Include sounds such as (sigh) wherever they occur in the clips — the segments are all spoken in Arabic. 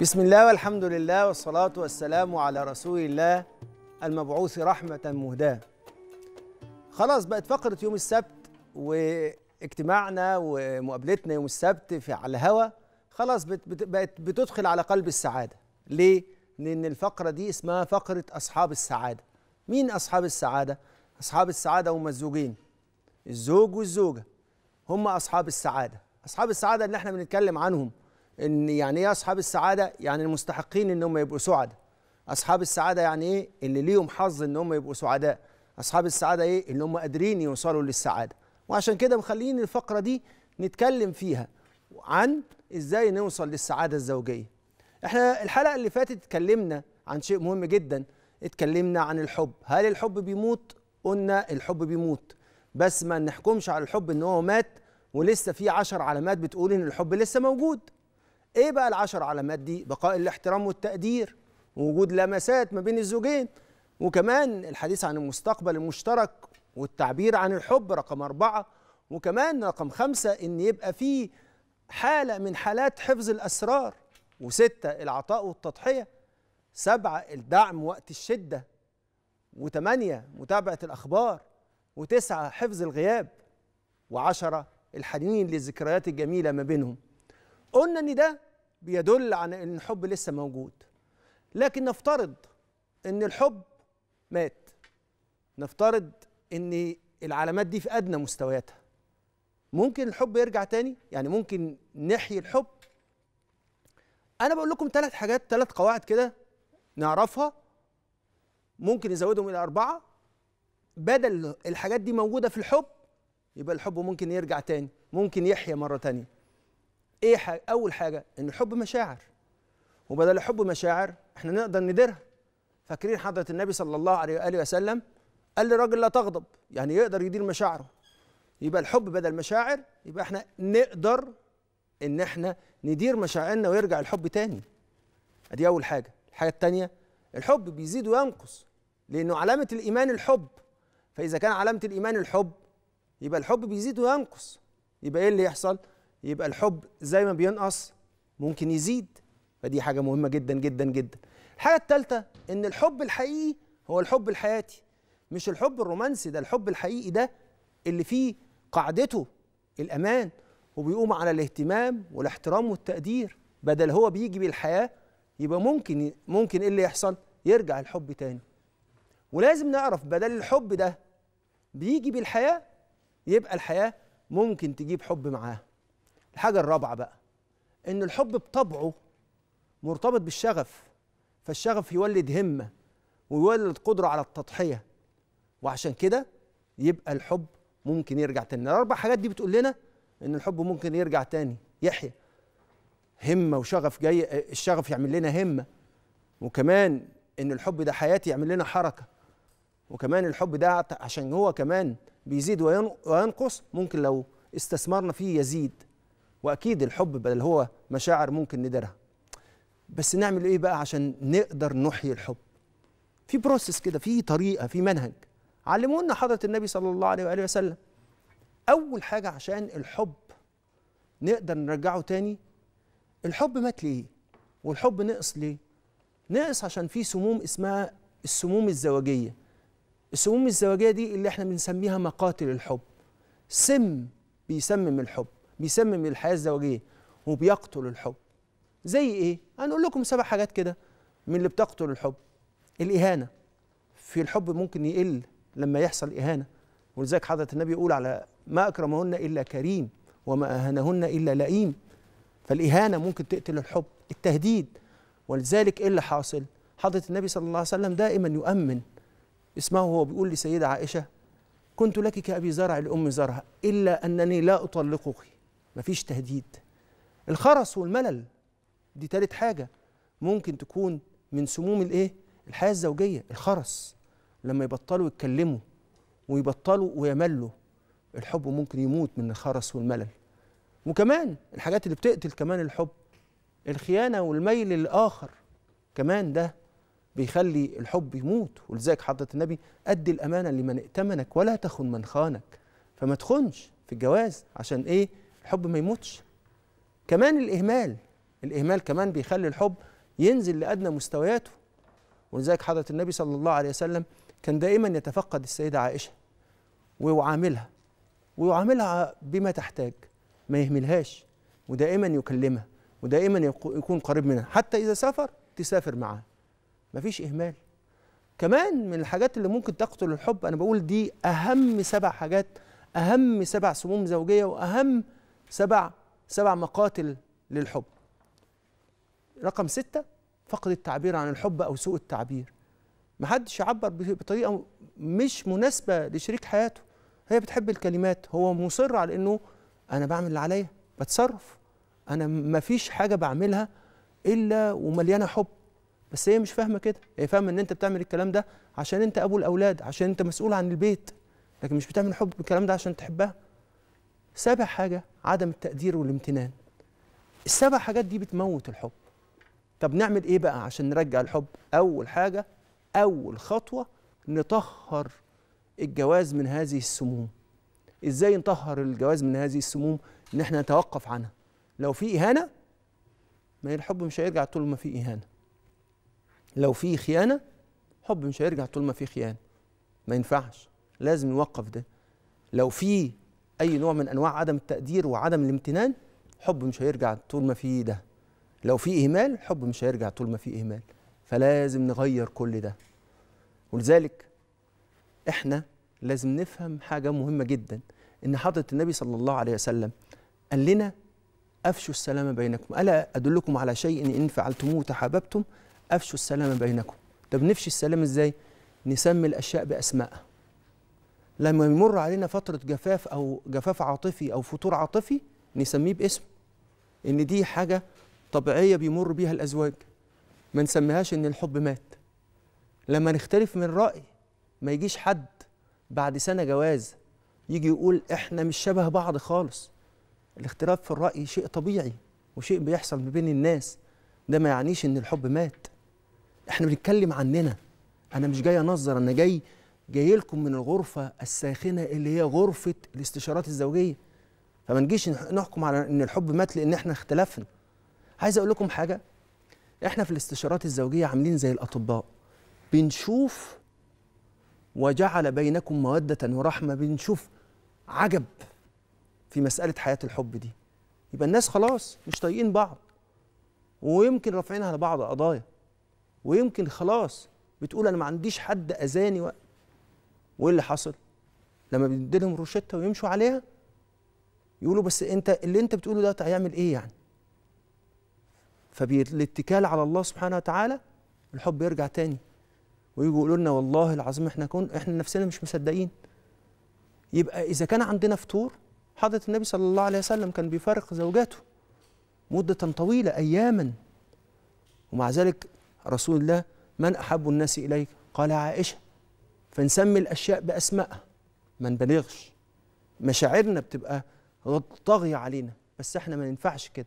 بسم الله والحمد لله والصلاة والسلام على رسول الله المبعوث رحمة مهداة خلاص بقت فقرة يوم السبت واجتماعنا ومقابلتنا يوم السبت في على الهوا خلاص بقت بتدخل على قلب السعادة ليه؟ لأن الفقرة دي اسمها فقرة أصحاب السعادة مين أصحاب السعادة؟ أصحاب السعادة هم الزوجين الزوج والزوجة هم أصحاب السعادة أصحاب السعادة اللي احنا بنتكلم عنهم ان يعني ايه اصحاب السعاده يعني المستحقين ان هم يبقوا سعداء اصحاب السعاده يعني ايه اللي ليهم حظ ان هم يبقوا سعداء اصحاب السعاده ايه اللي هم قادرين يوصلوا للسعاده وعشان كده مخليين الفقره دي نتكلم فيها عن ازاي نوصل للسعاده الزوجيه احنا الحلقه اللي فاتت اتكلمنا عن شيء مهم جدا اتكلمنا عن الحب هل الحب بيموت قلنا الحب بيموت بس ما نحكمش على الحب ان هو مات ولسه في عشر علامات بتقول ان الحب لسه موجود ايه بقى العشر علامات دي بقاء الاحترام والتقدير ووجود لمسات ما بين الزوجين وكمان الحديث عن المستقبل المشترك والتعبير عن الحب رقم أربعة وكمان رقم خمسة إن يبقى فيه حالة من حالات حفظ الأسرار وستة العطاء والتضحية سبعة الدعم وقت الشدة وثمانية متابعة الأخبار وتسعة حفظ الغياب وعشرة الحنين للذكريات الجميلة ما بينهم قلنا إن ده بيدل عن ان الحب لسه موجود لكن نفترض ان الحب مات نفترض ان العلامات دي في ادنى مستوياتها ممكن الحب يرجع تاني يعني ممكن نحيي الحب انا بقول لكم ثلاث حاجات ثلاث قواعد كده نعرفها ممكن نزودهم الى اربعه بدل الحاجات دي موجوده في الحب يبقى الحب ممكن يرجع تاني ممكن يحيا مره تانيه ايه حاجة اول حاجه ان الحب مشاعر وبدل الحب مشاعر احنا نقدر نديرها فاكرين حضره النبي صلى الله عليه واله وسلم قال للراجل لا تغضب يعني يقدر يدير مشاعره يبقى الحب بدل مشاعر يبقى احنا نقدر ان احنا ندير مشاعرنا ويرجع الحب تاني ادي اول حاجه الحاجه التانية الحب بيزيد وينقص لانه علامه الايمان الحب فاذا كان علامه الايمان الحب يبقى الحب بيزيد وينقص يبقى ايه اللي يحصل يبقى الحب زي ما بينقص ممكن يزيد فدي حاجه مهمه جدا جدا جدا الحاجه الثالثه ان الحب الحقيقي هو الحب الحياتي مش الحب الرومانسي ده الحب الحقيقي ده اللي فيه قاعدته الامان وبيقوم على الاهتمام والاحترام والتقدير بدل هو بيجي بالحياه يبقى ممكن ممكن ايه اللي يحصل يرجع الحب تاني ولازم نعرف بدل الحب ده بيجي بالحياه يبقى الحياه ممكن تجيب حب معاه الحاجه الرابعه بقى ان الحب بطبعه مرتبط بالشغف فالشغف يولد همه ويولد قدره على التضحيه وعشان كده يبقى الحب ممكن يرجع تاني الاربع حاجات دي بتقول لنا ان الحب ممكن يرجع تاني يحيى همه وشغف جاي الشغف يعمل لنا همه وكمان ان الحب ده حياتي يعمل لنا حركه وكمان الحب ده عشان هو كمان بيزيد وينقص ممكن لو استثمرنا فيه يزيد واكيد الحب بدل هو مشاعر ممكن نديرها بس نعمل ايه بقى عشان نقدر نحيي الحب في بروسس كده في طريقه في منهج علمونا حضره النبي صلى الله عليه واله وسلم اول حاجه عشان الحب نقدر نرجعه تاني الحب مات ليه والحب نقص ليه نقص عشان في سموم اسمها السموم الزواجيه السموم الزواجيه دي اللي احنا بنسميها مقاتل الحب سم بيسمم الحب بيسمم الحياه الزوجيه وبيقتل الحب زي ايه هنقول لكم سبع حاجات كده من اللي بتقتل الحب الاهانه في الحب ممكن يقل لما يحصل اهانه ولذلك حضره النبي يقول على ما اكرمهن الا كريم وما اهانهن الا لئيم فالاهانه ممكن تقتل الحب التهديد ولذلك ايه اللي حاصل حضره النبي صلى الله عليه وسلم دائما يؤمن اسمه هو بيقول لسيده عائشه كنت لك كأبي زرع لأم زرع إلا أنني لا أطلقك مفيش تهديد الخرس والملل دي تالت حاجة ممكن تكون من سموم الايه الحياة الزوجية الخرس لما يبطلوا يتكلموا ويبطلوا ويملوا الحب ممكن يموت من الخرس والملل وكمان الحاجات اللي بتقتل كمان الحب الخيانة والميل للآخر كمان ده بيخلي الحب يموت ولذلك حضرة النبي أدي الأمانة لمن ائتمنك ولا تخن من خانك فما تخنش في الجواز عشان إيه الحب ما يموتش كمان الإهمال الإهمال كمان بيخلي الحب ينزل لأدنى مستوياته ولذلك حضرة النبي صلى الله عليه وسلم كان دائما يتفقد السيدة عائشة ويعاملها ويعاملها بما تحتاج ما يهملهاش ودائما يكلمها ودائما يكون قريب منها حتى إذا سافر تسافر معاه مفيش إهمال كمان من الحاجات اللي ممكن تقتل الحب أنا بقول دي أهم سبع حاجات أهم سبع سموم زوجية وأهم سبع سبع مقاتل للحب رقم ستة فقد التعبير عن الحب أو سوء التعبير محدش يعبر بطريقة مش مناسبة لشريك حياته هي بتحب الكلمات هو مصر على أنه أنا بعمل اللي عليا بتصرف أنا مفيش حاجة بعملها إلا ومليانة حب بس هي مش فاهمة كده هي فاهمة أن أنت بتعمل الكلام ده عشان أنت أبو الأولاد عشان أنت مسؤول عن البيت لكن مش بتعمل حب الكلام ده عشان تحبها سابع حاجة عدم التقدير والامتنان السبع حاجات دي بتموت الحب طب نعمل ايه بقى عشان نرجع الحب اول حاجة اول خطوة نطهر الجواز من هذه السموم ازاي نطهر الجواز من هذه السموم ان احنا نتوقف عنها لو في اهانة ما الحب مش هيرجع طول ما في اهانة لو في خيانة حب مش هيرجع طول ما في خيانة ما ينفعش لازم نوقف ده لو في اي نوع من انواع عدم التقدير وعدم الامتنان حب مش هيرجع طول ما في ده لو في اهمال حب مش هيرجع طول ما في اهمال فلازم نغير كل ده ولذلك احنا لازم نفهم حاجه مهمه جدا ان حضره النبي صلى الله عليه وسلم قال لنا افشوا السلام بينكم الا ادلكم على شيء ان فعلتموه تحاببتم افشوا السلام بينكم طب نفشي السلام ازاي نسمي الاشياء باسمائها لما يمر علينا فتره جفاف او جفاف عاطفي او فتور عاطفي نسميه باسم ان دي حاجه طبيعيه بيمر بيها الازواج ما نسميهاش ان الحب مات لما نختلف من راي ما يجيش حد بعد سنه جواز يجي يقول احنا مش شبه بعض خالص الاختلاف في الراي شيء طبيعي وشيء بيحصل ما بين الناس ده ما يعنيش ان الحب مات احنا بنتكلم عننا انا مش جاي انظر انا جاي جاي لكم من الغرفه الساخنه اللي هي غرفه الاستشارات الزوجيه فما نجيش نحكم على ان الحب مات لان احنا اختلفنا عايز اقول لكم حاجه احنا في الاستشارات الزوجيه عاملين زي الاطباء بنشوف وجعل بينكم موده ورحمه بنشوف عجب في مساله حياه الحب دي يبقى الناس خلاص مش طايقين بعض ويمكن رافعينها على بعض قضايا ويمكن خلاص بتقول انا ما عنديش حد اذاني وايه اللي حصل لما بندي لهم روشته ويمشوا عليها يقولوا بس انت اللي انت بتقوله ده هيعمل ايه يعني فبالاتكال على الله سبحانه وتعالى الحب يرجع تاني ويجوا يقولوا لنا والله العظيم احنا كون احنا نفسنا مش مصدقين يبقى اذا كان عندنا فطور حضره النبي صلى الله عليه وسلم كان بيفارق زوجاته مده طويله اياما ومع ذلك رسول الله من احب الناس اليك قال عائشه فنسمي الأشياء بأسمائها ما نبالغش مشاعرنا بتبقى طاغية علينا بس احنا ما ننفعش كده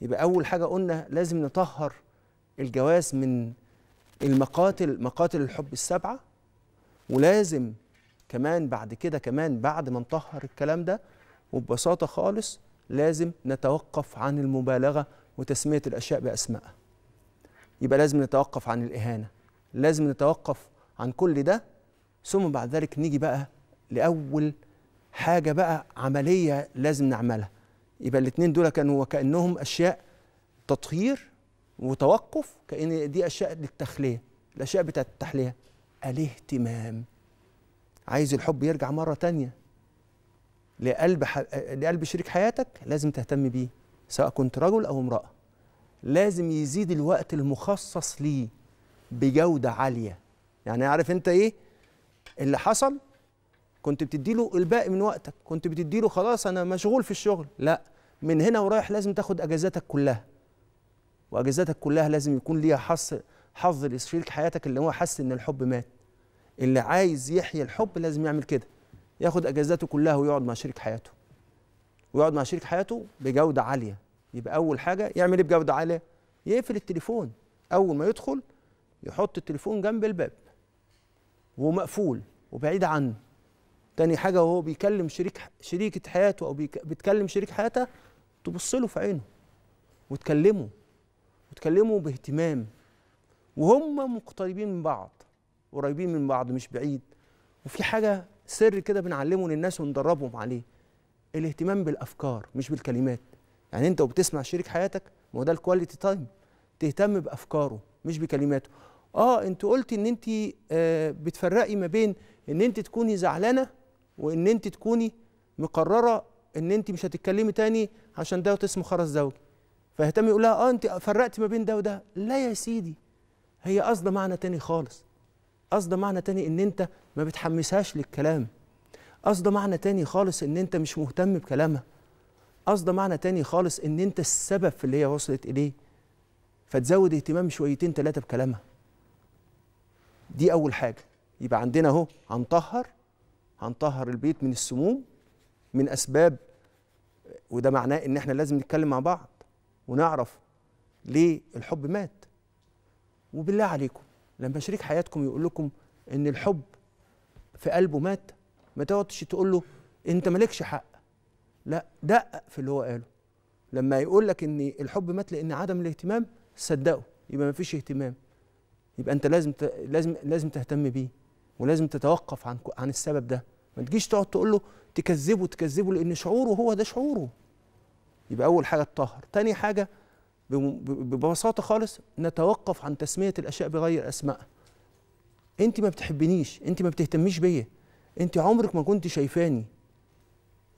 يبقى أول حاجة قلنا لازم نطهر الجواز من المقاتل مقاتل الحب السبعة ولازم كمان بعد كده كمان بعد ما نطهر الكلام ده وببساطة خالص لازم نتوقف عن المبالغة وتسمية الأشياء بأسمائها يبقى لازم نتوقف عن الإهانة لازم نتوقف عن كل ده ثم بعد ذلك نيجي بقى لاول حاجه بقى عمليه لازم نعملها يبقى الاثنين دول كانوا وكانهم اشياء تطهير وتوقف كان دي اشياء للتخليه الاشياء بتاعه التحليه الاهتمام عايز الحب يرجع مره تانية لقلب ح... لقلب شريك حياتك لازم تهتم بيه سواء كنت رجل او امراه لازم يزيد الوقت المخصص ليه بجوده عاليه يعني عارف انت ايه اللي حصل كنت بتديله الباقي من وقتك كنت بتديله خلاص انا مشغول في الشغل لا من هنا ورايح لازم تاخد اجازاتك كلها واجازاتك كلها لازم يكون ليها حظ حظ لشريك حياتك اللي هو حس ان الحب مات اللي عايز يحيي الحب لازم يعمل كده ياخد اجازاته كلها ويقعد مع شريك حياته ويقعد مع شريك حياته بجوده عاليه يبقى اول حاجه يعمل ايه بجوده عاليه يقفل التليفون اول ما يدخل يحط التليفون جنب الباب ومقفول وبعيد عنه تاني حاجه وهو بيكلم شريك شريكه حياته او بتكلم شريك حياتها تبص له في عينه وتكلمه وتكلمه باهتمام وهم مقتربين من بعض قريبين من بعض مش بعيد وفي حاجه سر كده بنعلمه للناس وندربهم عليه الاهتمام بالافكار مش بالكلمات يعني انت وبتسمع شريك حياتك ما هو ده الكواليتي تايم تهتم بافكاره مش بكلماته اه انت قلتي ان انت آه بتفرقي ما بين ان انت تكوني زعلانه وان انت تكوني مقرره ان انت مش هتتكلمي تاني عشان ده اسمه خرس زوجي فيهتم يقول لها اه انت فرقتي ما بين ده وده لا يا سيدي هي قصده معنى تاني خالص قصده معنى تاني ان انت ما بتحمسهاش للكلام قصده معنى تاني خالص ان انت مش مهتم بكلامها قصده معنى تاني خالص ان انت السبب في اللي هي وصلت اليه فتزود اهتمام شويتين ثلاثه بكلامها دي اول حاجه يبقى عندنا اهو هنطهر هنطهر البيت من السموم من اسباب وده معناه ان احنا لازم نتكلم مع بعض ونعرف ليه الحب مات وبالله عليكم لما شريك حياتكم يقول لكم ان الحب في قلبه مات ما تقعدش تقول له انت مالكش حق لا دقق في اللي هو قاله لما يقول لك ان الحب مات لان عدم الاهتمام صدقه يبقى ما فيش اهتمام يبقى انت لازم ت... لازم لازم تهتم بيه ولازم تتوقف عن عن السبب ده ما تجيش تقعد تقول له تكذبه تكذبه لان شعوره هو ده شعوره يبقى اول حاجه تطهر تاني حاجه ببساطه خالص نتوقف عن تسميه الاشياء بغير اسمائها انت ما بتحبنيش انت ما بتهتميش بيا انت عمرك ما كنت شايفاني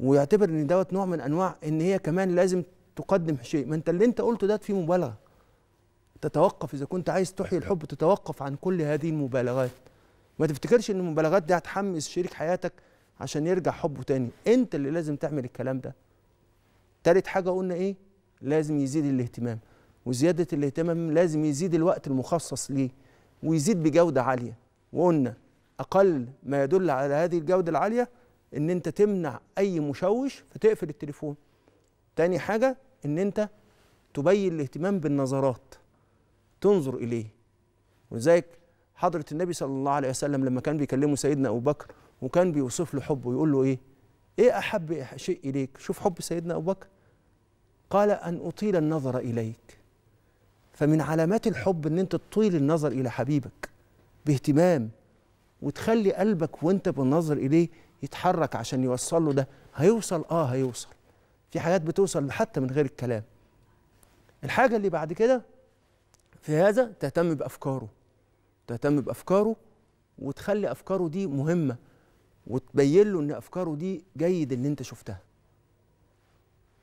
ويعتبر ان دوت نوع من انواع ان هي كمان لازم تقدم شيء ما انت اللي انت قلته ده فيه مبالغه تتوقف إذا كنت عايز تحيي الحب تتوقف عن كل هذه المبالغات ما تفتكرش إن المبالغات دي هتحمس شريك حياتك عشان يرجع حبه تاني أنت اللي لازم تعمل الكلام ده تالت حاجة قلنا إيه لازم يزيد الاهتمام وزيادة الاهتمام لازم يزيد الوقت المخصص ليه ويزيد بجودة عالية وقلنا أقل ما يدل على هذه الجودة العالية إن أنت تمنع أي مشوش فتقفل التليفون تاني حاجة إن أنت تبين الاهتمام بالنظرات تنظر إليه ولذلك حضرة النبي صلى الله عليه وسلم لما كان بيكلمه سيدنا أبو بكر وكان بيوصف له حبه يقول له إيه إيه أحب شيء إليك شوف حب سيدنا أبو بكر قال أن أطيل النظر إليك فمن علامات الحب أن أنت تطيل النظر إلى حبيبك باهتمام وتخلي قلبك وانت بالنظر إليه يتحرك عشان يوصل له ده هيوصل آه هيوصل في حاجات بتوصل حتى من غير الكلام الحاجة اللي بعد كده في هذا تهتم بافكاره تهتم بافكاره وتخلي افكاره دي مهمه وتبين له ان افكاره دي جيد ان انت شفتها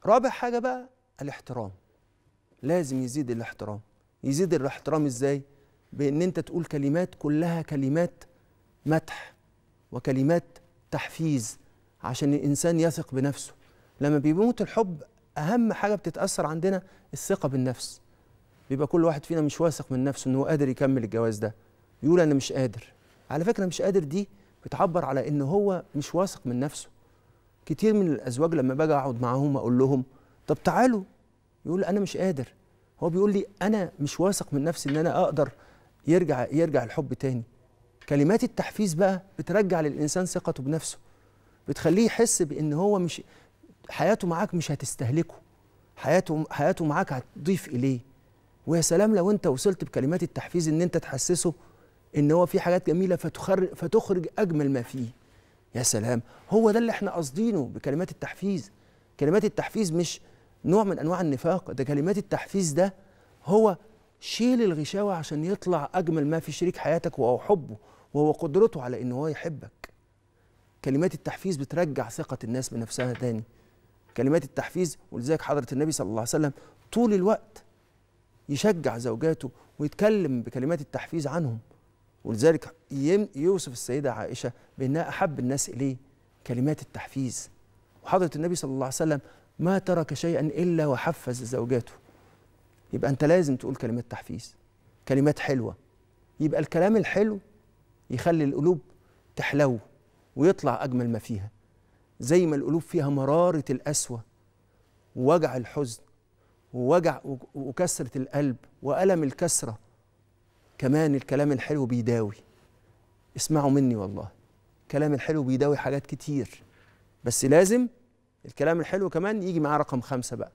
رابع حاجه بقى الاحترام لازم يزيد الاحترام يزيد الاحترام ازاي بان انت تقول كلمات كلها كلمات مدح وكلمات تحفيز عشان الانسان يثق بنفسه لما بيموت الحب اهم حاجه بتتاثر عندنا الثقه بالنفس بيبقى كل واحد فينا مش واثق من نفسه انه قادر يكمل الجواز ده يقول انا مش قادر على فكره مش قادر دي بتعبر على ان هو مش واثق من نفسه كتير من الازواج لما باجي اقعد معاهم اقول لهم طب تعالوا يقول انا مش قادر هو بيقول لي انا مش واثق من نفسي ان انا اقدر يرجع يرجع الحب تاني كلمات التحفيز بقى بترجع للانسان ثقته بنفسه بتخليه يحس بان هو مش حياته معاك مش هتستهلكه حياته حياته معاك هتضيف اليه ويا سلام لو انت وصلت بكلمات التحفيز ان انت تحسسه ان هو في حاجات جميله فتخرج فتخرج اجمل ما فيه يا سلام هو ده اللي احنا قاصدينه بكلمات التحفيز كلمات التحفيز مش نوع من انواع النفاق ده كلمات التحفيز ده هو شيل الغشاوه عشان يطلع اجمل ما في شريك حياتك وهو حبه وهو قدرته على ان هو يحبك كلمات التحفيز بترجع ثقه الناس بنفسها تاني كلمات التحفيز ولذلك حضره النبي صلى الله عليه وسلم طول الوقت يشجع زوجاته ويتكلم بكلمات التحفيز عنهم ولذلك يوصف السيدة عائشة بأنها أحب الناس إليه كلمات التحفيز وحضرة النبي صلى الله عليه وسلم ما ترك شيئا إلا وحفز زوجاته يبقى أنت لازم تقول كلمات تحفيز كلمات حلوة يبقى الكلام الحلو يخلي القلوب تحلو ويطلع أجمل ما فيها زي ما القلوب فيها مرارة القسوة ووجع الحزن ووجع وكسرة القلب وألم الكسرة كمان الكلام الحلو بيداوي اسمعوا مني والله الكلام الحلو بيداوي حاجات كتير بس لازم الكلام الحلو كمان يجي معاه رقم خمسة بقى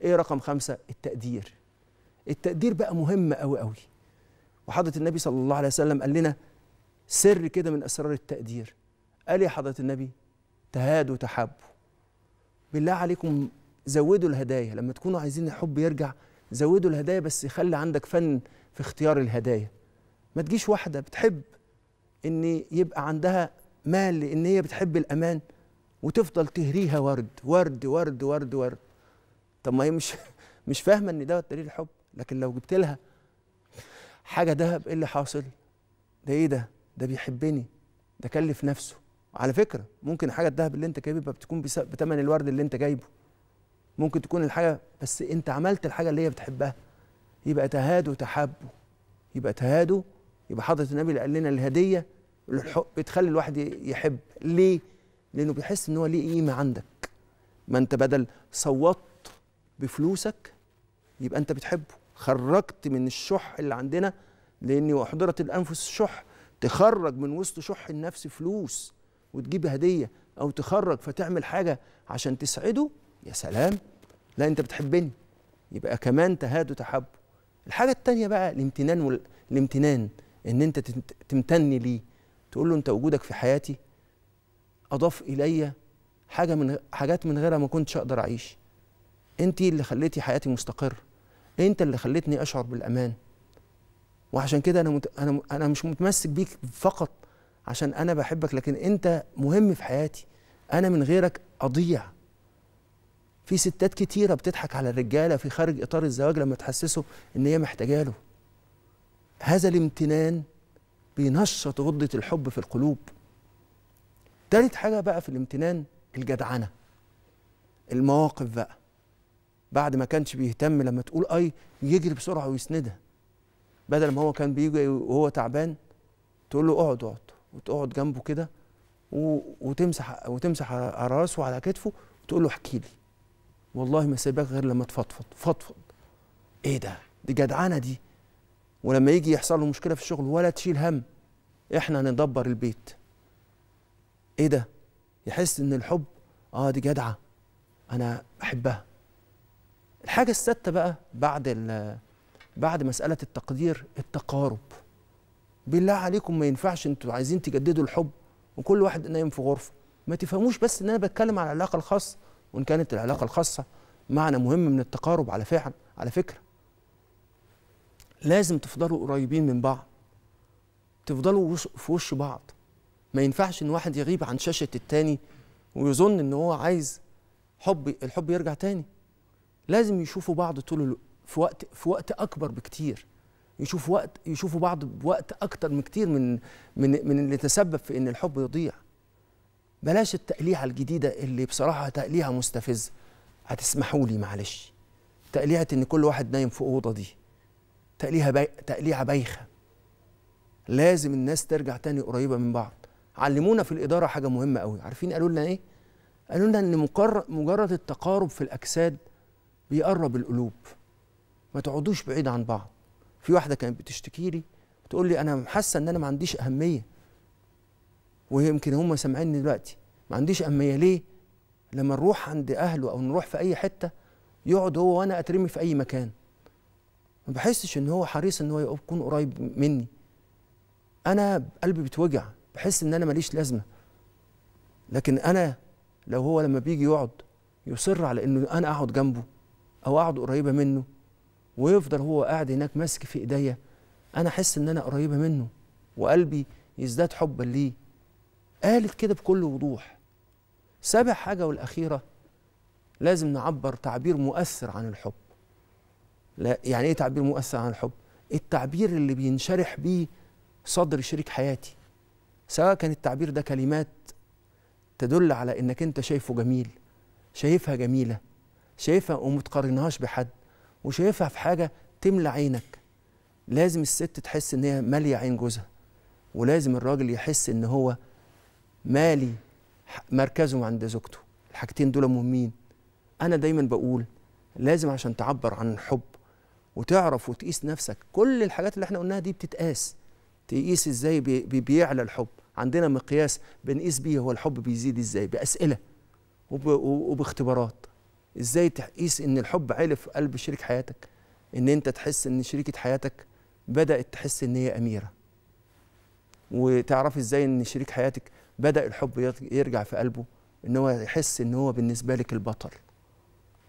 ايه رقم خمسة التقدير التقدير بقى مهم قوي قوي وحضرة النبي صلى الله عليه وسلم قال لنا سر كده من أسرار التقدير قال إيه يا حضرة النبي تهادوا تحابوا بالله عليكم زودوا الهدايا لما تكونوا عايزين الحب يرجع زودوا الهدايا بس خلي عندك فن في اختيار الهدايا ما تجيش واحدة بتحب ان يبقى عندها مال لان هي بتحب الامان وتفضل تهريها ورد ورد ورد ورد ورد طب ما هي مش (laughs) مش فاهمه ان ده دليل الحب لكن لو جبت لها حاجه ذهب ايه اللي حاصل ده ايه ده ده بيحبني ده كلف نفسه على فكره ممكن حاجه الدهب اللي انت جايبها بتكون بثمن الورد اللي انت جايبه ممكن تكون الحاجه بس انت عملت الحاجه اللي هي بتحبها يبقى تهادوا تحابوا يبقى تهادوا يبقى حضره النبي اللي قال لنا الهديه الحب بتخلي الواحد يحب ليه؟ لانه بيحس ان هو ليه قيمه عندك ما انت بدل صوتت بفلوسك يبقى انت بتحبه خرجت من الشح اللي عندنا لان واحضرت الانفس الشح تخرج من وسط شح النفس فلوس وتجيب هديه او تخرج فتعمل حاجه عشان تسعده يا سلام لا انت بتحبني يبقى كمان تهاد وتحب الحاجه الثانيه بقى الامتنان وال... الامتنان ان انت تمتن لي تقول له انت وجودك في حياتي اضاف الي حاجه من حاجات من غيرها ما كنتش اقدر اعيش انت اللي خليتي حياتي مستقر انت اللي خليتني اشعر بالامان وعشان كده انا مت... انا انا مش متمسك بيك فقط عشان انا بحبك لكن انت مهم في حياتي انا من غيرك اضيع في ستات كتيره بتضحك على الرجاله في خارج اطار الزواج لما تحسسه ان هي محتاجه له هذا الامتنان بينشط غده الحب في القلوب تالت حاجه بقى في الامتنان الجدعنه المواقف بقى بعد ما كانش بيهتم لما تقول اي يجري بسرعه ويسندها بدل ما هو كان بيجي وهو تعبان تقول له اقعد اقعد وتقعد جنبه كده وتمسح وتمسح على راسه وعلى كتفه وتقول له احكي لي والله ما سيبك غير لما تفضفض فضفض ايه ده دي جدعانه دي ولما يجي يحصل له مشكله في الشغل ولا تشيل هم احنا هندبر البيت ايه ده يحس ان الحب اه دي جدعه انا احبها الحاجه السادسه بقى بعد بعد مساله التقدير التقارب بالله عليكم ما ينفعش انتوا عايزين تجددوا الحب وكل واحد نايم في غرفه ما تفهموش بس ان انا بتكلم على العلاقه الخاصه وان كانت العلاقه الخاصه معنى مهم من التقارب على فعل على فكره لازم تفضلوا قريبين من بعض تفضلوا في وش بعض ما ينفعش ان واحد يغيب عن شاشه التاني ويظن ان هو عايز حب الحب يرجع تاني لازم يشوفوا بعض طول في وقت في وقت اكبر بكتير يشوفوا وقت يشوفوا بعض بوقت اكتر من كتير من من من اللي تسبب في ان الحب يضيع بلاش التقليعه الجديده اللي بصراحه تقليعه مستفزه هتسمحوا لي معلش تقليعه ان كل واحد نايم في اوضه دي تقليعه بي... تقليعه بايخه لازم الناس ترجع تاني قريبه من بعض علمونا في الاداره حاجه مهمه قوي عارفين قالوا لنا ايه قالوا لنا ان مقر... مجرد التقارب في الاجساد بيقرب القلوب ما تقعدوش بعيد عن بعض في واحده كانت بتشتكي لي بتقول لي انا حاسه ان انا ما عنديش اهميه ويمكن هم سامعيني دلوقتي ما عنديش أمية ليه لما نروح عند أهله أو نروح في أي حتة يقعد هو وأنا أترمي في أي مكان ما بحسش إن هو حريص إن هو يكون قريب مني أنا قلبي بتوجع بحس إن أنا ماليش لازمة لكن أنا لو هو لما بيجي يقعد يصر على إنه أنا أقعد جنبه أو أقعد قريبة منه ويفضل هو قاعد هناك ماسك في إيديا أنا أحس إن أنا قريبة منه وقلبي يزداد حبا ليه قالت كده بكل وضوح سابع حاجة والأخيرة لازم نعبر تعبير مؤثر عن الحب لا يعني إيه تعبير مؤثر عن الحب؟ التعبير اللي بينشرح بيه صدر شريك حياتي سواء كان التعبير ده كلمات تدل على إنك أنت شايفه جميل شايفها جميلة شايفها وما تقارنهاش بحد وشايفها في حاجة تملى عينك لازم الست تحس إن هي مالية عين جوزها ولازم الراجل يحس إن هو مالي مركزه عند زوجته الحاجتين دول مهمين انا دايما بقول لازم عشان تعبر عن الحب وتعرف وتقيس نفسك كل الحاجات اللي احنا قلناها دي بتتقاس تقيس ازاي بي بيعلى الحب عندنا مقياس بنقيس بيه هو الحب بيزيد ازاي باسئله وب... وباختبارات ازاي تقيس ان الحب عالي في قلب شريك حياتك ان انت تحس ان شريكه حياتك بدات تحس ان هي اميره وتعرف ازاي ان شريك حياتك بدا الحب يرجع في قلبه ان هو يحس ان هو بالنسبه لك البطل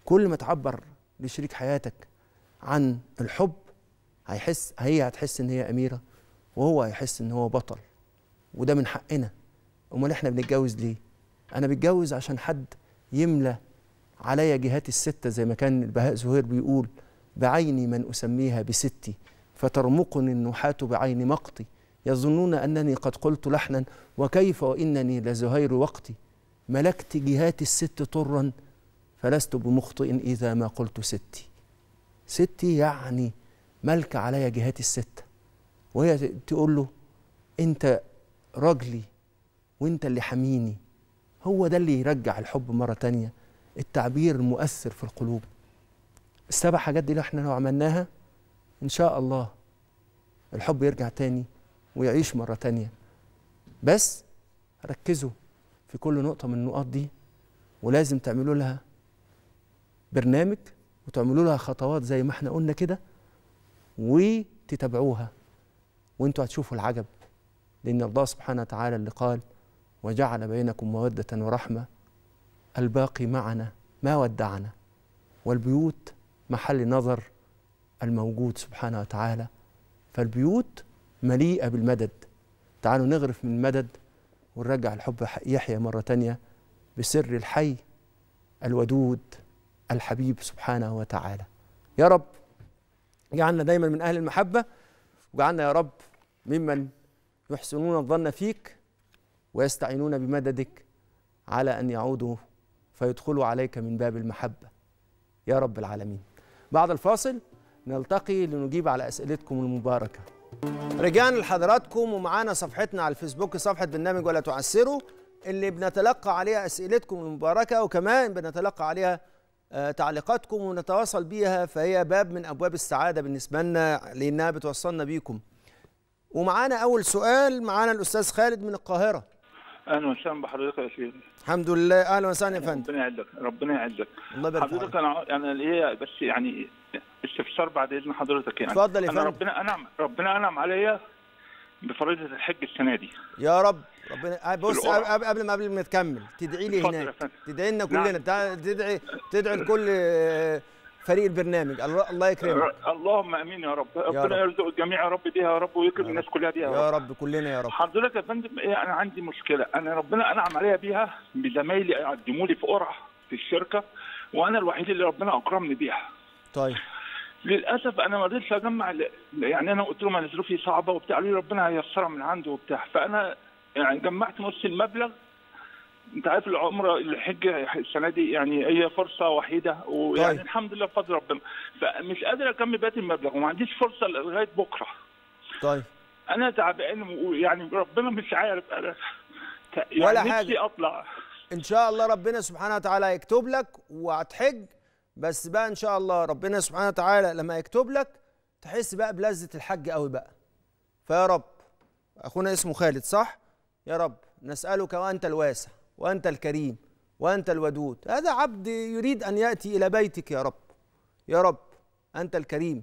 كل ما تعبر لشريك حياتك عن الحب هيحس هي هتحس ان هي اميره وهو هيحس ان هو بطل وده من حقنا امال احنا بنتجوز ليه انا بتجوز عشان حد يملى عليا جهات الستة زي ما كان البهاء زهير بيقول بعيني من أسميها بستي فترمقني النحات بعين مقتي يظنون أنني قد قلت لحنا وكيف وإنني لزهير وقتي ملكت جهات الست طرا فلست بمخطئ إذا ما قلت ستي ستي يعني ملك علي جهات الستة وهي تقول له أنت راجلي وأنت اللي حميني هو ده اللي يرجع الحب مرة تانية التعبير المؤثر في القلوب السبع حاجات دي اللي احنا لو عملناها إن شاء الله الحب يرجع تاني ويعيش مرة تانية بس ركزوا في كل نقطة من النقاط دي ولازم تعملوا لها برنامج وتعملوا لها خطوات زي ما احنا قلنا كده وتتابعوها وانتوا هتشوفوا العجب لأن الله سبحانه وتعالى اللي قال وجعل بينكم مودة ورحمة الباقي معنا ما ودعنا والبيوت محل نظر الموجود سبحانه وتعالى فالبيوت مليئة بالمدد تعالوا نغرف من المدد ونرجع الحب يحيى مرة تانية بسر الحي الودود الحبيب سبحانه وتعالى يا رب جعلنا دايما من أهل المحبة وجعلنا يا رب ممن يحسنون الظن فيك ويستعينون بمددك على أن يعودوا فيدخلوا عليك من باب المحبة يا رب العالمين بعد الفاصل نلتقي لنجيب على أسئلتكم المباركة رجعنا لحضراتكم ومعانا صفحتنا على الفيسبوك صفحة برنامج ولا تعسروا اللي بنتلقى عليها أسئلتكم المباركة وكمان بنتلقى عليها آه، تعليقاتكم ونتواصل بيها فهي باب من أبواب السعادة بالنسبة لنا لأنها بتوصلنا بيكم ومعانا أول سؤال معانا الأستاذ خالد من القاهرة اهلا وسهلا بحضرتك يا سيدي الحمد لله اهلا وسهلا يا فندم ربنا يعزك ربنا يعزك الله يبارك حضرتك انا يعني هي بس يعني استفسار بعد اذن حضرتك يعني اتفضل يا فندم ربنا انعم ربنا انعم عليا بفريضه الحج السنه دي يا رب ربنا آه، بص قبل ما قبل ما تكمل تدعي لي هناك تدعي لنا نعم. كلنا تدعي تدعي لكل آه، فريق البرنامج الله يكرمك اللهم امين يا رب ربنا يرزق الجميع يا رب بيها يا رب ويكرم الناس كلها بيها يا رب. رب كلنا يا رب حضرتك يا فندم إيه، انا عندي مشكله انا ربنا انعم عليا بيها بزمايلي قدموا لي في قرعه في الشركه وانا الوحيد اللي ربنا اكرمني بيها طيب للاسف انا ما قدرتش اجمع يعني انا قلت لهم انا ظروفي صعبه وبتاع لي ربنا هيسرها من عنده وبتاع فانا يعني جمعت نص المبلغ انت عارف العمره الحج السنه دي يعني هي فرصه وحيده ويعني طيب. الحمد لله بفضل ربنا فمش قادر اكمل بقيه المبلغ وما عنديش فرصه لغايه بكره طيب انا تعبان ويعني ربنا مش عارف انا يعني ولا حاجه اطلع ان شاء الله ربنا سبحانه وتعالى يكتب لك وهتحج بس بقى ان شاء الله ربنا سبحانه وتعالى لما يكتب لك تحس بقى بلذه الحج قوي بقى فيا رب اخونا اسمه خالد صح يا رب نسالك وانت الواسع وانت الكريم وانت الودود هذا عبد يريد ان ياتي الى بيتك يا رب يا رب انت الكريم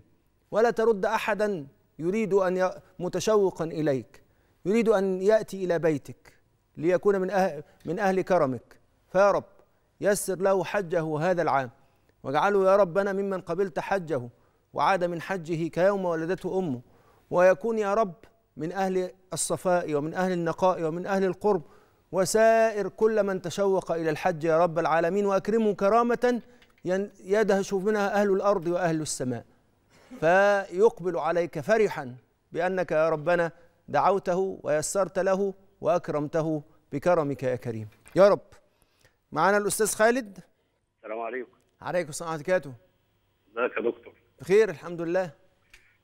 ولا ترد احدا يريد ان ي... متشوقا اليك يريد ان ياتي الى بيتك ليكون من أهل من اهل كرمك فيا رب يسر له حجه هذا العام واجعله يا ربنا ممن قبلت حجه وعاد من حجه كيوم ولدته امه ويكون يا رب من اهل الصفاء ومن اهل النقاء ومن اهل القرب وسائر كل من تشوق الى الحج يا رب العالمين واكرمه كرامه يدهش منها اهل الارض واهل السماء فيقبل عليك فرحا بانك يا ربنا دعوته ويسرت له واكرمته بكرمك يا كريم يا رب معنا الاستاذ خالد السلام عليكم عليكم السلام ورحمه الله وبركاته ازيك يا دكتور بخير الحمد لله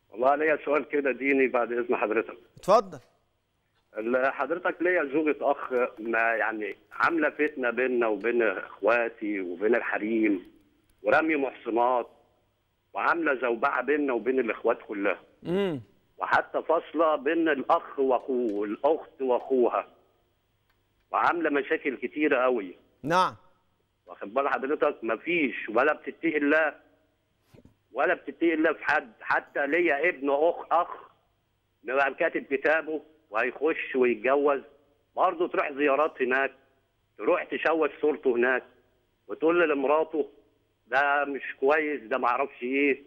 والله ليا سؤال كده ديني بعد اذن حضرتك اتفضل حضرتك ليا زوجة اخ ما يعني عامله فتنه بيننا وبين اخواتي وبين الحريم ورمي محصنات وعامله زوبعه بيننا وبين الاخوات كلها امم وحتى فاصله بين الاخ واخوه والاخت واخوها وعامله مشاكل كتيره قوي نعم واخد بال حضرتك مفيش ولا بتتقي الله ولا بتتقي الله في حد حتى ليا ابن اخ اخ بيبقى كاتب كتابه وهيخش ويتجوز برضه تروح زيارات هناك تروح تشوش صورته هناك وتقول لمراته ده مش كويس ده معرفش ايه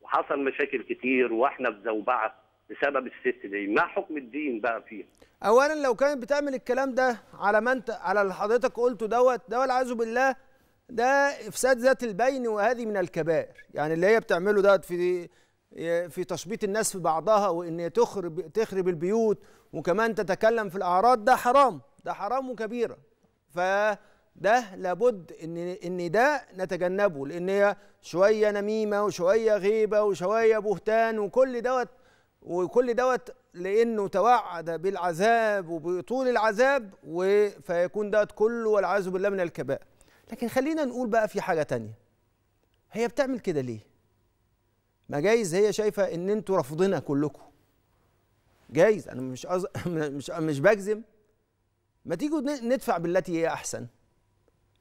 وحصل مشاكل كتير واحنا في زوبعه بسبب الست دي ما حكم الدين بقى فيها اولا لو كانت بتعمل الكلام ده على ما انت على اللي حضرتك قلته دوت ده والعياذ بالله ده افساد ذات البين وهذه من الكبائر يعني اللي هي بتعمله دوت في في تشبيط الناس في بعضها وان تخرب تخرب البيوت وكمان تتكلم في الاعراض ده حرام ده حرام وكبيره فده لابد ان ان ده نتجنبه لان هي شويه نميمه وشويه غيبه وشويه بهتان وكل دوت وكل دوت لانه توعد بالعذاب وبطول العذاب فيكون دوت كله والعياذ بالله من الكبائر لكن خلينا نقول بقى في حاجه تانية هي بتعمل كده ليه ما جايز هي شايفه ان انتوا رافضينها كلكم جايز انا مش أز... (laughs) مش مش بجزم ما تيجوا ندفع بالتي هي احسن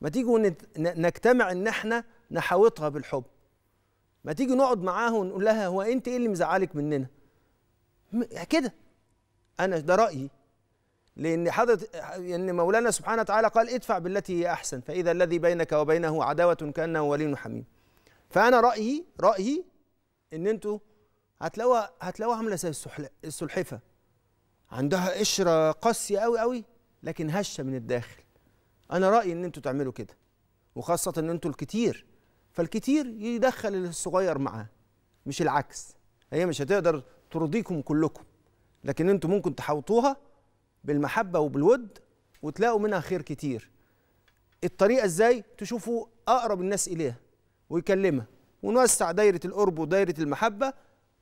ما تيجوا نت... نجتمع ان احنا نحاوطها بالحب ما تيجي نقعد معاها ونقول لها هو انت ايه اللي مزعلك مننا كده انا ده رايي لان حضرت ان مولانا سبحانه وتعالى قال ادفع بالتي هي احسن فاذا الذي بينك وبينه عداوه كانه ولي حميم فانا رايي رايي ان انتوا هتلاقوها هتلاقوها عامله زي السلحفه عندها قشره قاسيه قوي قوي لكن هشه من الداخل انا رايي ان انتوا تعملوا كده وخاصه ان انتوا الكتير فالكتير يدخل الصغير معاه مش العكس هي مش هتقدر ترضيكم كلكم لكن انتوا ممكن تحوطوها بالمحبه وبالود وتلاقوا منها خير كتير الطريقه ازاي تشوفوا اقرب الناس اليها ويكلمها ونوسع دايره القرب ودايره المحبه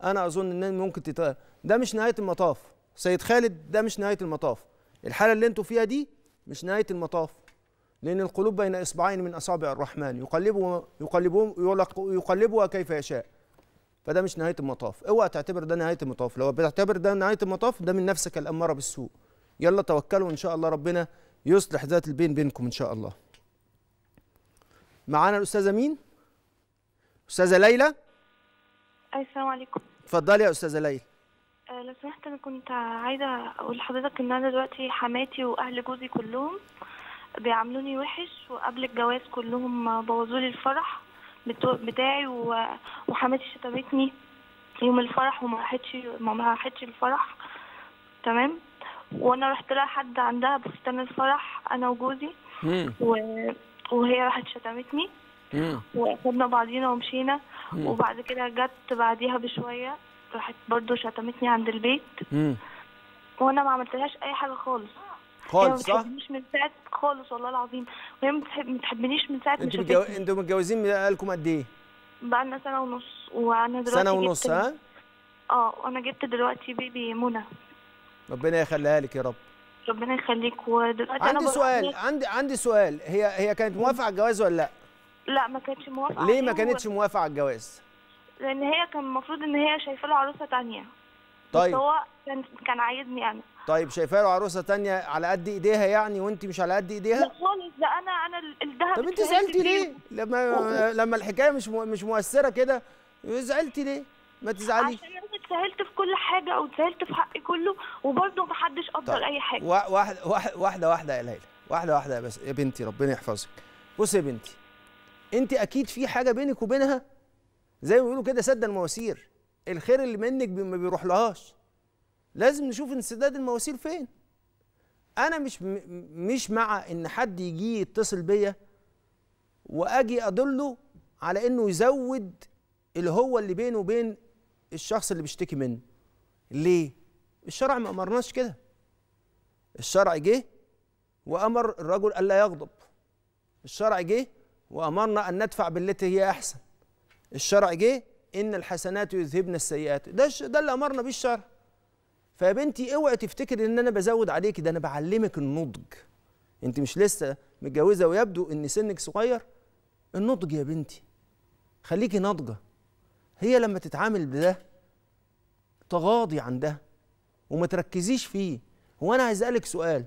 انا اظن ان ممكن تت... ده مش نهايه المطاف سيد خالد ده مش نهايه المطاف الحاله اللي انتوا فيها دي مش نهايه المطاف لأن القلوب بين إصبعين من أصابع الرحمن يقلبوا يقلبه يقلبها كيف يشاء فده مش نهايه المطاف اوعى تعتبر ده نهايه المطاف لو بتعتبر ده نهايه المطاف ده من نفسك الاماره بالسوء يلا توكلوا ان شاء الله ربنا يصلح ذات البين بينكم ان شاء الله معانا الاستاذه مين استاذه ليلى السلام عليكم اتفضلي يا استاذه ليلى آه، لو سمحت انا كنت عايزه اقول لحضرتك ان انا دلوقتي حماتي واهل جوزي كلهم بيعاملوني وحش وقبل الجواز كلهم بوظوا لي الفرح بتاعي وحماتي شتمتني يوم الفرح وما راحتش ما راحتش الفرح تمام وانا رحت لها حد عندها بستان الفرح انا وجوزي و... وهي راحت شتمتني واخدنا بعضينا ومشينا وبعد كده جت بعديها بشويه راحت برضو شتمتني عند البيت وانا ما عملتلهاش اي حاجه خالص خالص يعني صح؟ ما بتحبنيش من ساعه خالص والله العظيم وهي ما بتحبنيش من ساعه ما شافتني متجو... انتوا متجوزين بقالكم قد ايه؟ بقالنا سنه ونص وانا دلوقتي سنه ونص ها؟ اه وانا جبت دلوقتي بيبي منى ربنا يخليها لك يا رب ربنا يخليك ودلوقتي عندي أنا سؤال عندي عندي سؤال هي هي كانت موافقه على الجواز ولا لا؟ لا ما كانتش موافقه ليه ما كانتش موافقه على الجواز؟ لان هي كان المفروض ان هي شايفه له عروسه تانية طيب بس هو كان كان عايزني انا طيب شايفاه له عروسه تانية على قد ايديها يعني وانت مش على قد ايديها؟ لا خالص لا انا انا الذهب طب انت زعلتي ليه؟ لما لما الحكايه مش مش مؤثره كده زعلتي ليه؟ ما تزعليش عشان انا اتسهلت في كل حاجه او اتسهلت في حقي كله وبرده ما حدش قدر طيب. اي حاجه واحده واحده واحده يا ليلى واحده واحده يا بس يا بنتي ربنا يحفظك بصي يا بنتي انت اكيد في حاجه بينك وبينها زي ما بيقولوا كده سد المواسير الخير اللي منك ما بيروحلهاش لازم نشوف انسداد المواسير فين انا مش مش مع ان حد يجي يتصل بيا واجي ادله على انه يزود اللي هو اللي بينه وبين الشخص اللي بيشتكي منه ليه الشرع ما امرناش كده الشرع جه وامر الرجل الا يغضب الشرع جه وامرنا ان ندفع بالتي هي احسن الشرع جه ان الحسنات يذهبن السيئات ده ده اللي امرنا بيه الشرع فيا بنتي اوعي تفتكر ان انا بزود عليكي ده انا بعلمك النضج انت مش لسه متجوزه ويبدو ان سنك صغير النضج يا بنتي خليكي ناضجه هي لما تتعامل بده تغاضي عن ده وما تركزيش فيه هو انا عايز اسالك سؤال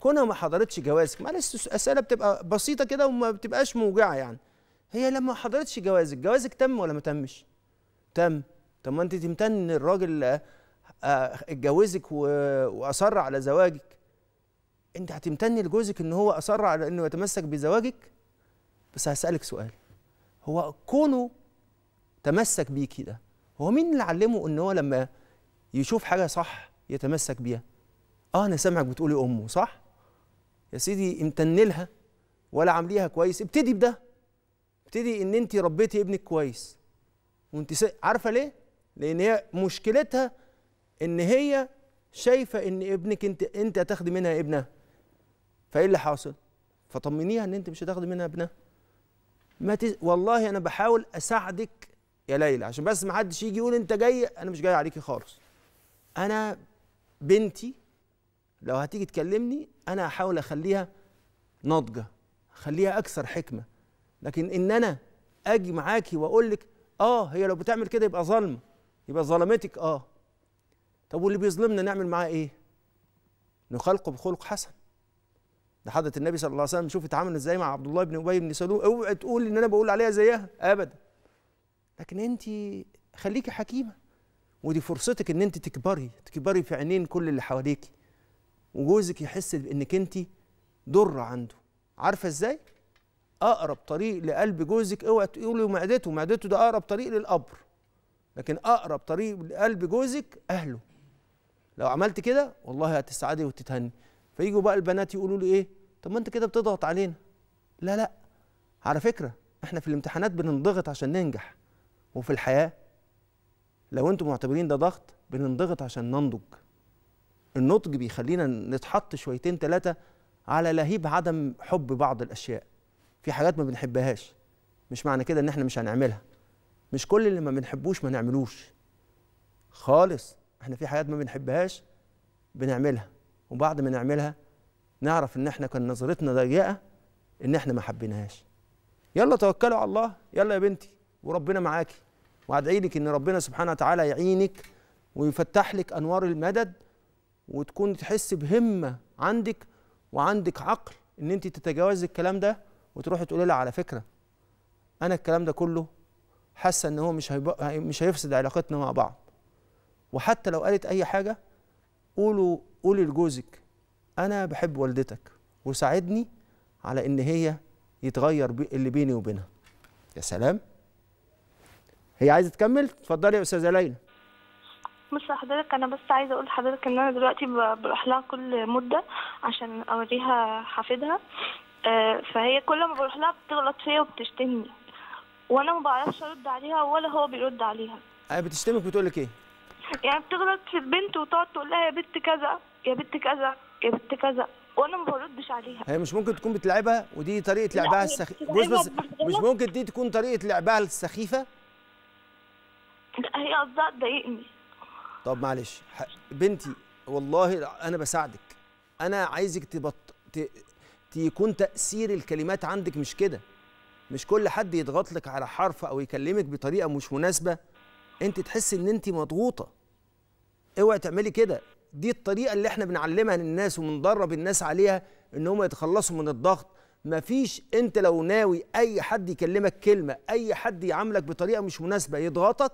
كونها ما حضرتش جوازك معلش اسئله بتبقى بسيطه كده وما بتبقاش موجعه يعني هي لما ما حضرتش جوازك جوازك تم ولا ما تمش تم طب ما انت تمتن الراجل اتجوزك واصر على زواجك انت هتمتني لجوزك ان هو اصر على انه يتمسك بزواجك بس هسالك سؤال هو كونه تمسك بيكي ده هو مين اللي علمه ان هو لما يشوف حاجه صح يتمسك بيها اه انا سامعك بتقولي امه صح يا سيدي امتن لها ولا عامليها كويس ابتدي بده ابتدي ان انت ربيتي ابنك كويس وانت عارفه ليه لان هي مشكلتها ان هي شايفه ان ابنك انت انت هتاخدي منها ابنها فايه اللي حاصل فطمنيها ان انت مش هتاخدي منها ابنها ما تز... والله انا بحاول اساعدك يا ليلى عشان بس ما حدش يجي يقول انت جاي انا مش جاي عليكي خالص انا بنتي لو هتيجي تكلمني انا هحاول اخليها ناضجه اخليها اكثر حكمه لكن ان انا اجي معاكي واقول لك اه هي لو بتعمل كده يبقى ظلم يبقى ظلمتك اه طب واللي بيظلمنا نعمل معاه ايه نخلقه بخلق حسن ده حضره النبي صلى الله عليه وسلم شوف اتعامل ازاي مع عبد الله بن ابي بن سلول اوعى تقول ان انا بقول عليها زيها ابدا لكن انت خليكي حكيمه ودي فرصتك ان انت تكبري تكبري في عينين كل اللي حواليك وجوزك يحس بانك انت ضره عنده عارفه ازاي اقرب طريق لقلب جوزك اوعى تقولي معدته معدته ده اقرب طريق للقبر لكن اقرب طريق لقلب جوزك اهله لو عملت كده والله هتسعدي وتتهني فيجوا بقى البنات يقولوا لي ايه طب ما انت كده بتضغط علينا لا لا على فكره احنا في الامتحانات بننضغط عشان ننجح وفي الحياه لو انتم معتبرين ده ضغط بننضغط عشان ننضج النضج بيخلينا نتحط شويتين ثلاثه على لهيب عدم حب بعض الاشياء في حاجات ما بنحبهاش مش معنى كده ان احنا مش هنعملها مش كل اللي ما بنحبوش ما نعملوش خالص احنا في حاجات ما بنحبهاش بنعملها وبعد ما نعملها نعرف ان احنا كان نظرتنا ضيقه ان احنا ما حبيناهاش يلا توكلوا على الله يلا يا بنتي وربنا معاكي وادعي لك ان ربنا سبحانه وتعالى يعينك ويفتح لك انوار المدد وتكون تحس بهمه عندك وعندك عقل ان انت تتجاوزي الكلام ده وتروحي تقولي لها على فكره انا الكلام ده كله حاسه ان هو مش مش هيفسد علاقتنا مع بعض وحتى لو قالت اي حاجه قولوا قولي لجوزك انا بحب والدتك وساعدني على ان هي يتغير بي اللي بيني وبينها يا سلام هي عايزه تكمل اتفضلي يا استاذه ليلى بص حضرتك انا بس عايزه اقول لحضرتك ان انا دلوقتي بروح لها كل مده عشان اوريها حفيدها آه، فهي كل ما بروح لها بتغلط فيا وبتشتمني وانا ما بعرفش ارد عليها ولا هو بيرد عليها آه، بتشتمك بتقول لك ايه يعني بتغلط في البنت وتقعد تقول لها يا بنت كذا يا بنت كذا يا بنت كذا وانا ما بردش عليها هي مش ممكن تكون بتلعبها ودي طريقه لعبها السخيفه بص بس مش ممكن دي تكون طريقه لعبها السخيفه لا هي قصدها تضايقني طب معلش بنتي والله انا بساعدك انا عايزك تبط ت... تيكون تاثير الكلمات عندك مش كده مش كل حد يضغط لك على حرف او يكلمك بطريقه مش مناسبه انت تحسي ان انت مضغوطه اوعي تعملي كده دي الطريقه اللي احنا بنعلمها للناس وبندرب الناس عليها ان هم يتخلصوا من الضغط مفيش انت لو ناوي اي حد يكلمك كلمه اي حد يعاملك بطريقه مش مناسبه يضغطك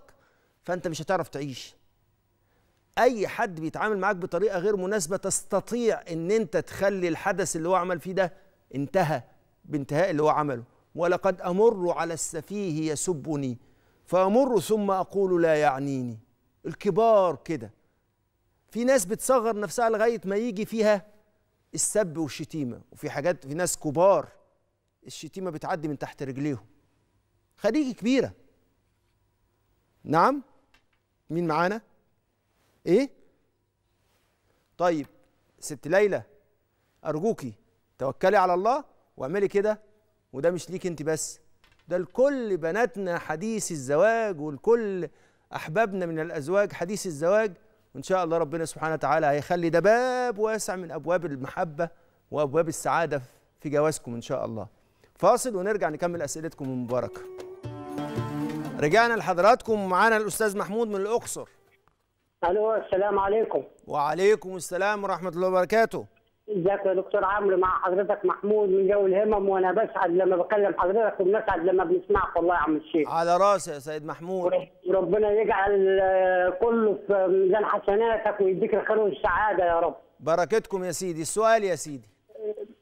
فانت مش هتعرف تعيش اي حد بيتعامل معاك بطريقه غير مناسبه تستطيع ان انت تخلي الحدث اللي هو عمل فيه ده انتهى بانتهاء اللي هو عمله ولقد امر على السفيه يسبني فامر ثم اقول لا يعنيني الكبار كده في ناس بتصغر نفسها لغايه ما يجي فيها السب والشتيمه وفي حاجات في ناس كبار الشتيمه بتعدي من تحت رجليهم خديجه كبيره نعم مين معانا ايه طيب ست ليلى ارجوكي توكلي على الله واعملي كده وده مش ليك انت بس ده لكل بناتنا حديث الزواج ولكل احبابنا من الازواج حديث الزواج وإن شاء الله ربنا سبحانه وتعالى هيخلي ده باب واسع من أبواب المحبة وأبواب السعادة في جوازكم إن شاء الله فاصل ونرجع نكمل أسئلتكم المباركة رجعنا لحضراتكم معانا الأستاذ محمود من الأقصر ألو السلام عليكم وعليكم السلام ورحمة الله وبركاته ازيك يا دكتور عمرو مع حضرتك محمود من جو الهمم وانا بسعد لما بكلم حضرتك وبنسعد لما بنسمعك والله يا عم الشيخ على راسي يا سيد محمود وربنا يجعل كله في ميزان حسناتك ويديك الخير والسعاده يا رب بركتكم يا سيدي السؤال يا سيدي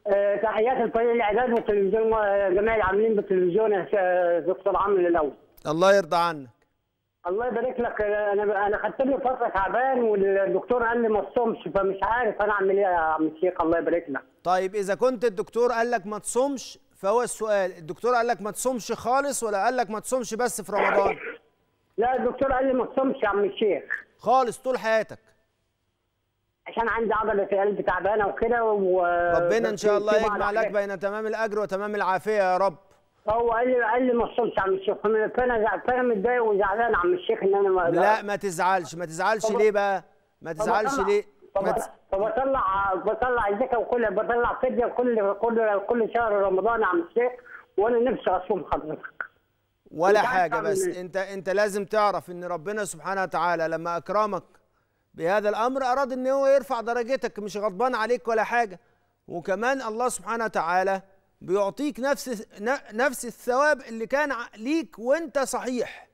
آه، تحيات الفريق الاعداد والتلفزيون آه، جميع العاملين بالتلفزيون يا دكتور عمرو الاول الله يرضى عنك الله يبارك لك انا انا خدت لي فتره تعبان والدكتور قال لي ما تصومش فمش عارف انا اعمل ايه يا عم الشيخ الله يبارك لك طيب اذا كنت الدكتور قال لك ما تصومش فهو السؤال الدكتور قال لك ما تصومش خالص ولا قال لك ما تصومش بس في رمضان لا الدكتور قال لي ما تصومش يا عم الشيخ خالص طول حياتك عشان عندي عضله القلب تعبانه وكده و... ربنا ان شاء الله يجمع لك بين تمام الاجر وتمام العافيه يا رب هو قال لي قال لي ما وصلتش عم الشيخ فانا فانا متضايق وزعلان عم الشيخ ان انا ما لا ما تزعلش ما تزعلش ليه بقى؟ ما تزعلش ليه؟ فبطلع بطلع الزكاه وكل بطلع فديه كل كل كل شهر رمضان عم الشيخ وانا نفسي اصوم حضرتك ولا حاجه بس إيه. انت انت لازم تعرف ان ربنا سبحانه وتعالى لما اكرمك بهذا الامر اراد ان هو يرفع درجتك مش غضبان عليك ولا حاجه وكمان الله سبحانه وتعالى بيعطيك نفس نفس الثواب اللي كان ليك وانت صحيح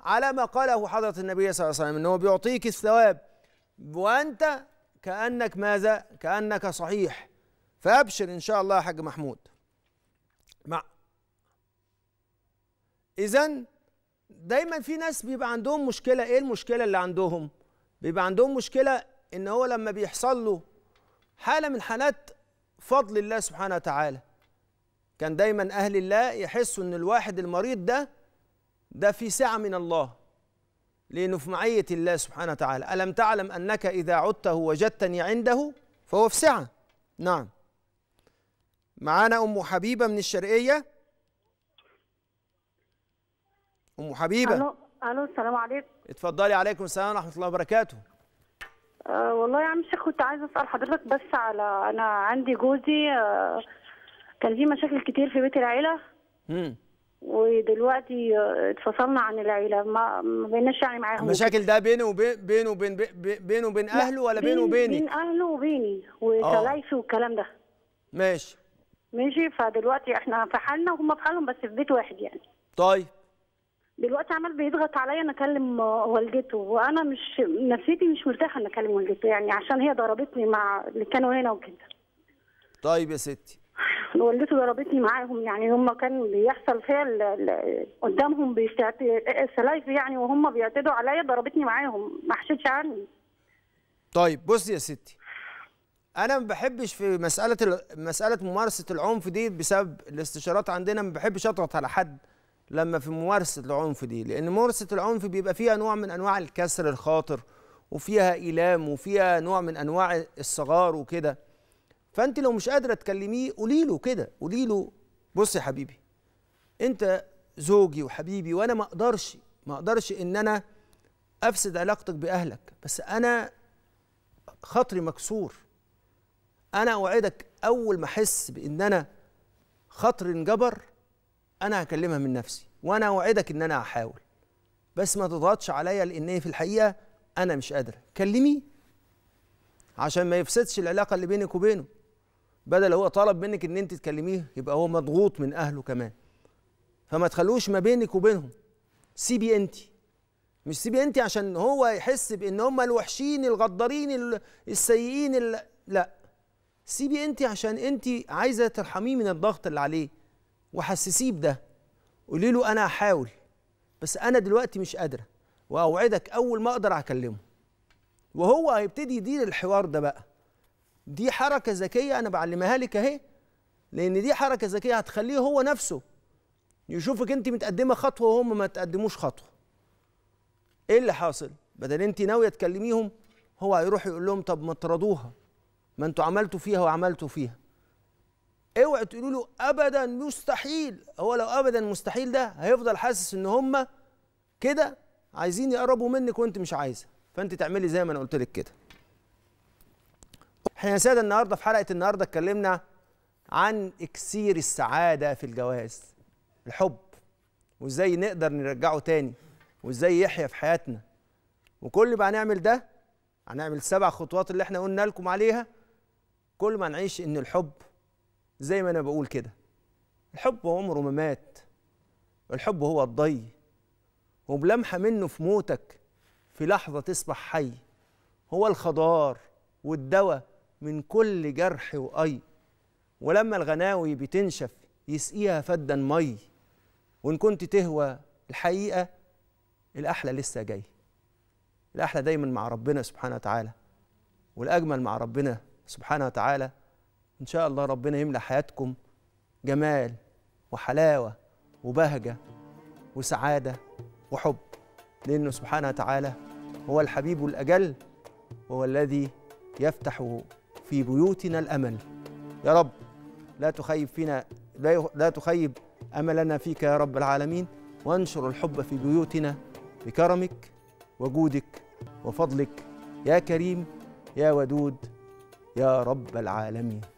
على ما قاله حضرة النبي صلى الله عليه وسلم ان هو بيعطيك الثواب وانت كانك ماذا كانك صحيح فابشر ان شاء الله يا حاج محمود مع اذا دايما في ناس بيبقى عندهم مشكله ايه المشكله اللي عندهم بيبقى عندهم مشكله ان هو لما بيحصل له حاله من حالات فضل الله سبحانه وتعالى كان دايما أهل الله يحسوا أن الواحد المريض ده ده في سعة من الله لأنه في معية الله سبحانه وتعالى ألم تعلم أنك إذا عدته وجدتني عنده فهو في سعة نعم معانا أم حبيبة من الشرقية أم حبيبة ألو ألو السلام عليكم اتفضلي عليكم السلام ورحمة الله وبركاته أه والله يا عم شيخ كنت عايزة أسأل حضرتك بس على أنا عندي جوزي أه كان في مشاكل كتير في بيت العيله امم ودلوقتي آه، اتفصلنا عن العيله ما ما بقيناش يعني معاهم المشاكل ده بينه وبين بينه وبين بينه وبين اهله ولا بينه وبيني بين اهله وبيني آه. وكلايسه والكلام ده ماشي ماشي فدلوقتي احنا في حالنا وهم في حالهم بس في بيت واحد يعني طيب دلوقتي عمال بيضغط عليا انا اكلم والدته وانا مش نفسيتي مش مرتاحه ان اكلم والدته يعني عشان هي ضربتني مع اللي كانوا هنا وكده طيب يا ستي والدته ضربتني معاهم يعني هم كان بيحصل فيها قدامهم سلايف يعني وهم بيعتدوا عليا ضربتني معاهم ما حشتش عني طيب بصي يا ستي انا ما بحبش في مساله مساله ممارسه العنف دي بسبب الاستشارات عندنا ما بحبش اضغط على حد لما في ممارسه العنف دي لان ممارسه العنف بيبقى فيها نوع من انواع الكسر الخاطر وفيها ايلام وفيها نوع من انواع الصغار وكده فانت لو مش قادره تكلميه قولي له كده قولي له بص يا حبيبي انت زوجي وحبيبي وانا ما اقدرش ما اقدرش ان انا افسد علاقتك باهلك بس انا خاطري مكسور انا اوعدك اول ما احس بان انا خاطري انجبر انا هكلمها من نفسي وانا اوعدك ان انا هحاول بس ما تضغطش عليا لان في الحقيقه انا مش قادره كلميه عشان ما يفسدش العلاقه اللي بينك وبينه بدل هو طلب منك ان انت تكلميه يبقى هو مضغوط من اهله كمان فما تخلوش ما بينك وبينهم سيبي انت مش سيبي انت عشان هو يحس بان هم الوحشين الغدارين السيئين اللي... لا سيبي انت عشان انت عايزه ترحميه من الضغط اللي عليه وحسسيه بده قولي له انا هحاول بس انا دلوقتي مش قادره واوعدك اول ما اقدر اكلمه وهو هيبتدي يدير الحوار ده بقى دي حركه ذكيه انا بعلمها لك اهي لان دي حركه ذكيه هتخليه هو نفسه يشوفك انت متقدمه خطوه وهم ما تقدموش خطوه ايه اللي حاصل بدل انت ناويه تكلميهم هو هيروح يقول لهم طب ما ترضوها ما انتوا عملتوا فيها وعملتوا فيها اوعى تقولوا له ابدا مستحيل هو لو ابدا مستحيل ده هيفضل حاسس ان هم كده عايزين يقربوا منك وانت مش عايزه فانت تعملي زي ما انا قلت لك كده احنا يا ساده النهارده في حلقه النهارده اتكلمنا عن اكسير السعاده في الجواز الحب وازاي نقدر نرجعه تاني وازاي يحيا في حياتنا وكل ما هنعمل ده هنعمل السبع خطوات اللي احنا قلنا لكم عليها كل ما نعيش ان الحب زي ما انا بقول كده الحب عمره ما مات الحب هو الضي وبلمحه منه في موتك في لحظه تصبح حي هو الخضار والدواء من كل جرح وأي ولما الغناوي بتنشف يسقيها فدا مي وإن كنت تهوى الحقيقة الأحلى لسه جاي الأحلى دايما مع ربنا سبحانه وتعالى والأجمل مع ربنا سبحانه وتعالى إن شاء الله ربنا يملى حياتكم جمال وحلاوة وبهجة وسعادة وحب لأنه سبحانه وتعالى هو الحبيب الأجل وهو الذي يفتح في بيوتنا الامل يا رب لا تخيب فينا لا تخيب املنا فيك يا رب العالمين وانشر الحب في بيوتنا بكرمك وجودك وفضلك يا كريم يا ودود يا رب العالمين